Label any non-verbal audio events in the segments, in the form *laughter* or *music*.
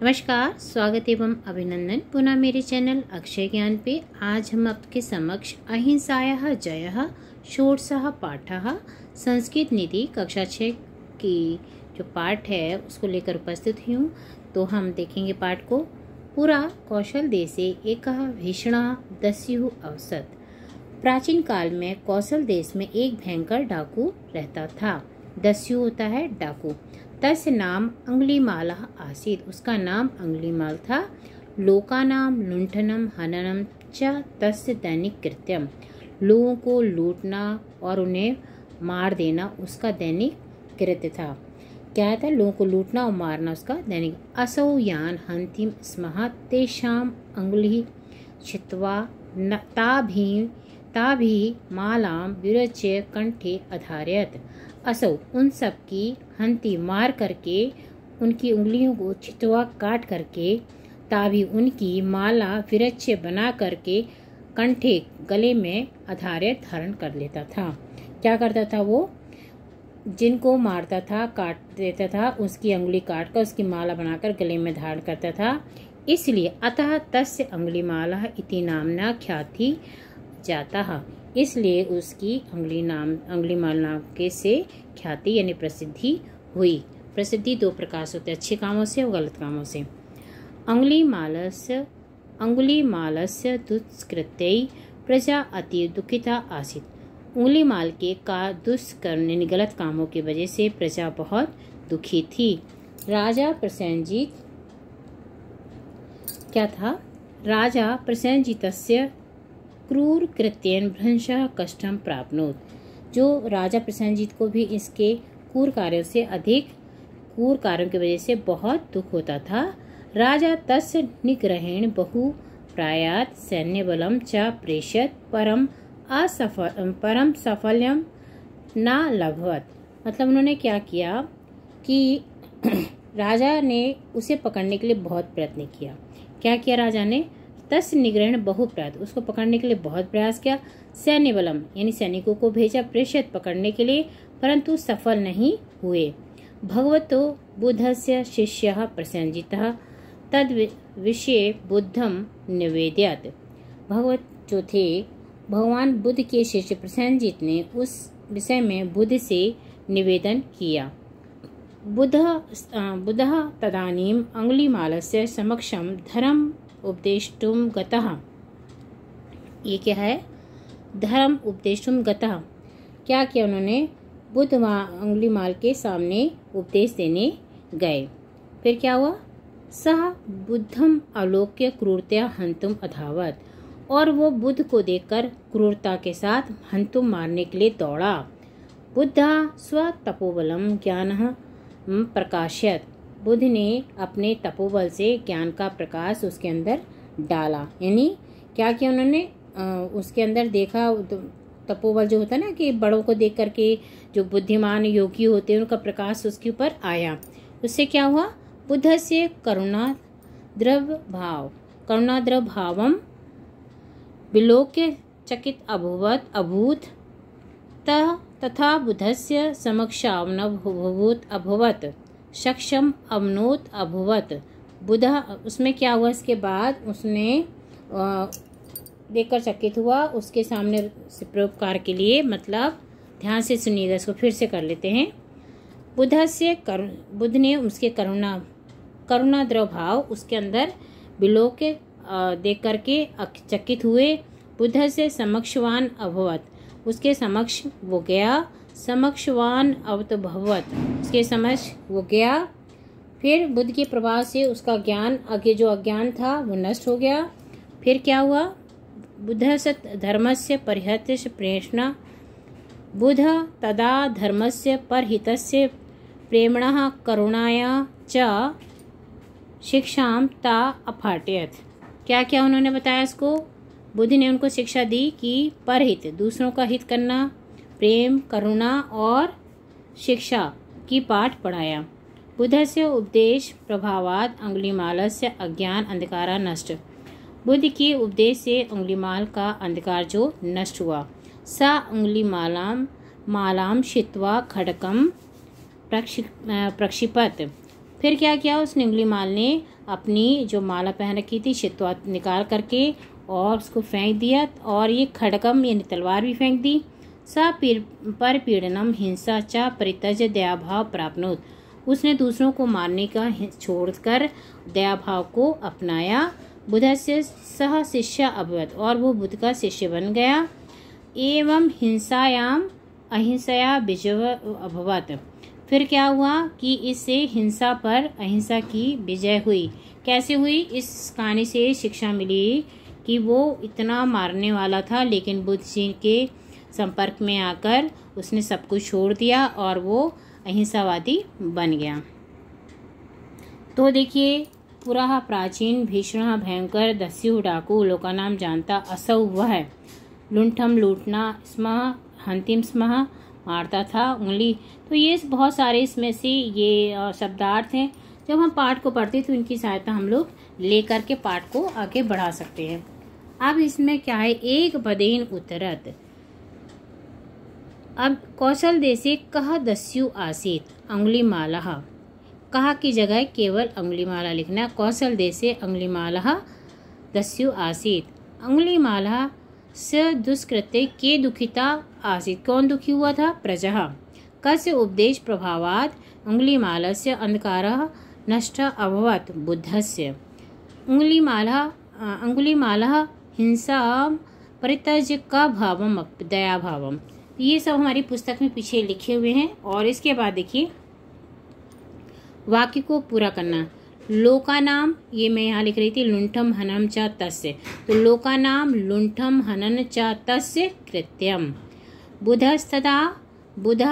नमस्कार स्वागत एवं अभिनंदन पुनः मेरे चैनल अक्षय ज्ञान पे आज हम आपके समक्ष अहिंसाया जय षोड़शः पाठ संस्कृत निधि कक्षा छः की जो पाठ है उसको लेकर उपस्थित हूँ तो हम देखेंगे पाठ को पूरा कौशल देशे एक भीषण दस्यु अवसत प्राचीन काल में कौशल देश में एक भयंकर डाकू रहता था दस्यु होता है डाकू तस नाम अंगलीमाला आसीद उसका नाम अंगलीमाल था लोकानाम लुंठनम हननम च तस् दैनिक कृत्यम लोगों को लूटना और उन्हें मार देना उसका दैनिक कृत्य था क्या था लोगों को लूटना और मारना उसका दैनिक असौ यान हंतिम स्म तेषाम अंगुली छित्वा ताभी ताभी मालाम विरच्य कंठे अधारयत असो उन सब की हंती मार करके उनकी उंगलियों को छितवा काट करके ताभी उनकी माला विरच्य बना करके कंठे गले में अधारे धारण कर लेता था क्या करता था वो जिनको मारता था काट देता था उसकी अंगुली काट कर उसकी माला बनाकर गले में धारण करता था इसलिए अतः तस्य अंगुली माला इति नामना ख्याति जाता है इसलिए उसकी अंगली नाम माल नाम के से ख्याति यानी प्रसिद्धि हुई प्रसिद्धि दो प्रकार से होते हैं अच्छे कामों से और गलत कामों से अंगली मालस्य अंगुली मालस्य दुष्कृत्य प्रजा अति दुखिता आसित उंगली माल के का दुष्कर्म यानी गलत कामों की वजह से प्रजा बहुत दुखी थी राजा प्रसेनजीत क्या था राजा प्रसेनजीत क्रूर कृत्यन भ्रंशा कष्टम प्राप्नोत जो राजा प्रसन्नजीत को भी इसके क्रूर कार्यों से अधिक कूर कार्यों की वजह से बहुत दुख होता था राजा तस् निग्रहेण बहु प्रायात सैन्य बलम च प्रेषत परम असफल परम सफल्यम ना लभवत मतलब उन्होंने क्या किया कि *clears throat* राजा ने उसे पकड़ने के लिए बहुत प्रयत्न किया क्या किया राजा ने तस् निग्रहण बहुप्रात उसको पकड़ने के लिए बहुत प्रयास किया सैन्य बलम यानी सैनिकों को भेजा प्रेषित पकड़ने के लिए परंतु सफल नहीं हुए भगवतो से शिष्य प्रसन्नजित तद विषय बुद्धम निवेदयत भगवत जो थे भगवान बुद्ध के शिष्य प्रसन्नजीत ने उस विषय में बुद्ध से निवेदन किया बुध बुध तदनीम अंगुलीमाल से समक्षम धर्म उपदेश गतः ये क्या है धर्म उपदेश गतः क्या किया उन्होंने बुद्ध माल के सामने उपदेश देने गए फिर क्या हुआ सह बुद्धम अलोक्य क्रूरतया हंतुम अधावत और वो बुद्ध को देखकर क्रूरता के साथ हंतुम मारने के लिए दौड़ा बुद्धा तपोबलम ज्ञान प्रकाशयत बुद्ध ने अपने तपोबल से ज्ञान का प्रकाश उसके अंदर डाला यानी क्या किया उन्होंने उसके अंदर देखा तो तपोबल जो होता है ना कि बड़ों को देख करके जो बुद्धिमान योगी होते हैं उनका प्रकाश उसके ऊपर आया उससे क्या हुआ बुद्ध से करुणा द्रव भाव करुणा द्रव भावम विलोक्य चकित अभूवत अभूत तथा बुधस्य समक्षावनभूत अभवत सक्षम अवनोत अभवत बुध उसमें क्या हुआ इसके बाद उसने देखकर चकित हुआ उसके सामने से परोपकार के लिए मतलब ध्यान से सुनिएगा इसको फिर से कर लेते हैं बुध से कर बुध ने उसके करुणा करुणा द्रव भाव उसके अंदर बिलो के देख करके चकित हुए बुध से समक्षवान अभवत उसके समक्ष वो गया समक्षवान भगवत उसके समझ वो गया फिर बुद्ध के प्रभाव से उसका ज्ञान आगे जो अज्ञान था वो नष्ट हो गया फिर क्या हुआ बुद्ध सत धर्म से परिहत प्रेषणा बुध तदा धर्म से परहित प्रेमण करुणाया च शिक्षा ता अफाटयत क्या क्या उन्होंने बताया इसको बुद्ध ने उनको शिक्षा दी कि परहित दूसरों का हित करना प्रेम करुणा और शिक्षा की पाठ पढ़ाया बुध से उपदेश प्रभावात माल से अज्ञान अंधकारा नष्ट बुद्ध के उपदेश से माल का अंधकार जो नष्ट हुआ सा अंगुलिमालाम मालाम शित्वा खड़कम प्रक्षिपत फिर क्या किया उसने माल ने अपनी जो माला पहन रखी थी शित्वा निकाल करके और उसको फेंक दिया और ये खड़कम यानी तलवार भी फेंक दी स पीड़नम हिंसा च परितज दयाभाव प्राप्त उसने दूसरों को मारने का छोड़कर दयाभाव को अपनाया बुध से सह शिष्य अभवत और वो बुद्ध का शिष्य बन गया एवं हिंसायाम अहिंसाया विजय अभवत फिर क्या हुआ कि इससे हिंसा पर अहिंसा की विजय हुई कैसे हुई इस कहानी से शिक्षा मिली कि वो इतना मारने वाला था लेकिन बुद्ध जी के संपर्क में आकर उसने सब कुछ छोड़ दिया और वो अहिंसावादी बन गया तो देखिए पूरा प्राचीन भीषण भयंकर दस्यु डाकू लोका नाम जानता असौ वह है लुंठम लूटना स्मह हंतिम स्मह मारता था उंगली तो ये बहुत सारे इसमें से ये शब्दार्थ हैं जब हम पाठ को पढ़ते तो इनकी सहायता हम लोग लेकर के पाठ को आगे बढ़ा सकते हैं अब इसमें क्या है एक बदेन उतरत अब कौशल देशे कह दस्यु आसित अंगुली माला कहा की जगह केवल अंगुली माला लिखना कौशल देशे माला दस्यु आसित अंगुली माला स दुष्कृत्य के दुखिता आसित कौन दुखी हुआ था प्रजा कस्य उपदेश प्रभावात माला से अंधकार नष्ट अभवत बुद्ध से उंगली माला उङ्गुलिमालः अङ्गुलिमालः हिंसां परित्यज्य दया भावम तो ये सब हमारी पुस्तक में पीछे लिखे हुए हैं और इसके बाद देखिए वाक्य को पूरा करना लोका नाम ये मैं यहाँ लिख रही थी लुंठम हनम चा तस्य तो लोका नाम लुंठम हनन चा तस्य कृत्यम बुधस्तदा बुध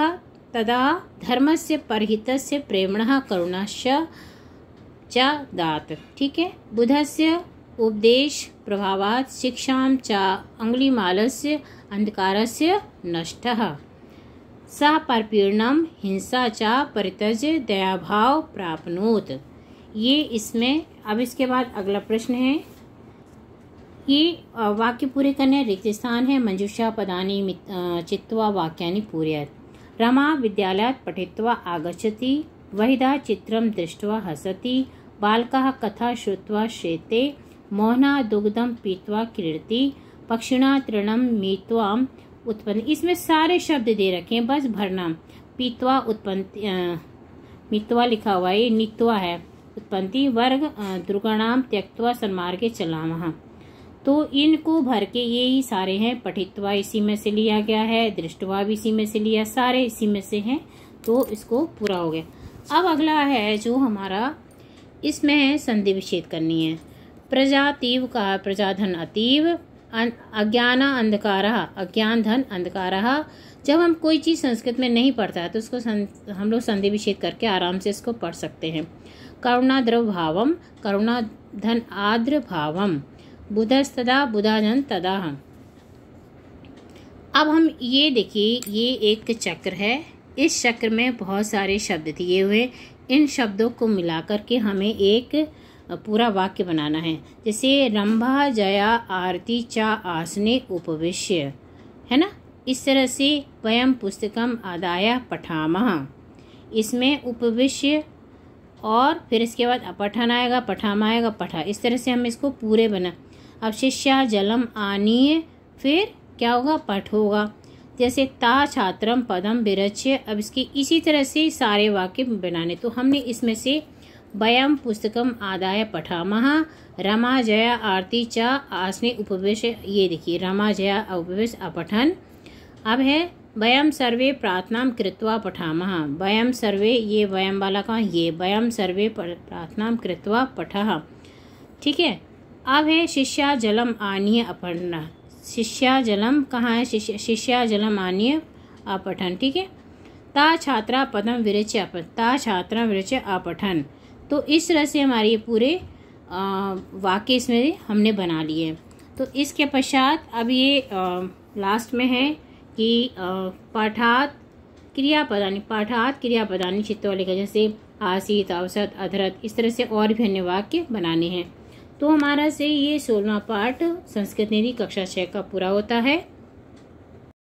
तदा धर्म से परहित से प्रेमण करुणा च दात ठीक है बुधस्य उपदेश प्रभावात् शिक्षा च अंधकार से नष्ट सः परपीडनं हिंसा च परित्यज्य दयाभाव प्राप्नोत ये इसमें अब इसके बाद अगला प्रश्न है ये वाक्य पूरे करने रिक्त स्थान है मंजूषा पदानी चित्वा वाक्यानि पूरे रमा विद्यालय पठित्वा आगछति वहिदा चित्रम दृष्टि हसती बालक कथा श्रुवा श्रेते मोहना दुग्धम पीतवा कीर्ति पक्षिणा तृणम मीतवा उत्पन्न इसमें सारे शब्द दे रखे हैं बस भरना पीतवा उत्पन्न मितवा लिखा हुआ है नित्वा है उत्पत्ति वर्ग दुर्गणाम त्यक्तवा चला वहाँ तो इनको भर के ये ही सारे हैं पठित्वा इसी में से लिया गया है दृष्टवा भी इसी में से लिया सारे इसी में से हैं तो इसको पूरा हो गया अब अगला है जो हमारा इसमें है संधि विच्छेद करनी है प्रजातीव का प्रजाधन अतीव अज्ञान अंधकार अज्ञान धन अंधकार जब हम कोई चीज़ संस्कृत में नहीं पढ़ता है तो उसको सं, हम लोग संधि विषेद करके आराम से इसको पढ़ सकते हैं करुणा द्रव भावम करुणा धन आद्र भावम बुधस्तदा बुधाधन तदा हम अब हम ये देखिए ये एक चक्र है इस चक्र में बहुत सारे शब्द दिए हुए इन शब्दों को मिलाकर के हमें एक पूरा वाक्य बनाना है जैसे रंभा जया आरती चा आसने उपविश्य है ना इस तरह से वयम पुस्तकम आदाया पठामह इसमें उपविश्य और फिर इसके बाद अपठन आएगा पठाम आएगा पठा इस तरह से हम इसको पूरे बना अब शिष्या जलम आनीय फिर क्या होगा पठ होगा जैसे ता छात्रम पदम विरच्य अब इसके इसी तरह से सारे वाक्य बनाने तो हमने इसमें से वयं पुस्तक आदाय पठामः रमाजया आरती च आसने उपवेश ये देखिए रमाजया उपवेश अपठन अब है वयम सर्वे प्रार्थना कृत्वा पठामः वयम सर्वे ये वयम वाला ये वयम सर्वे प्रार्थना कृत्वा पठः ठीक है अब है शिष्या जलम आनीय अपठन शिष्या जलम कहाँ है शिष्य शिष्या जलम आनीय अपठन ठीक है ता छात्रा पदम विरच्य ता छात्रा विरच्य अपठन तो इस तरह से हमारे ये पूरे वाक्य इसमें हमने बना लिए तो इसके पश्चात अब ये आ, लास्ट में है कि पाठात क्रियापदानी पाठात क्रियापदानी का जैसे आसित अवसत अधरत इस तरह से और भी अन्य वाक्य बनाने हैं तो हमारा से ये सोलवा पाठ संस्कृत निधि कक्षा छः का पूरा होता है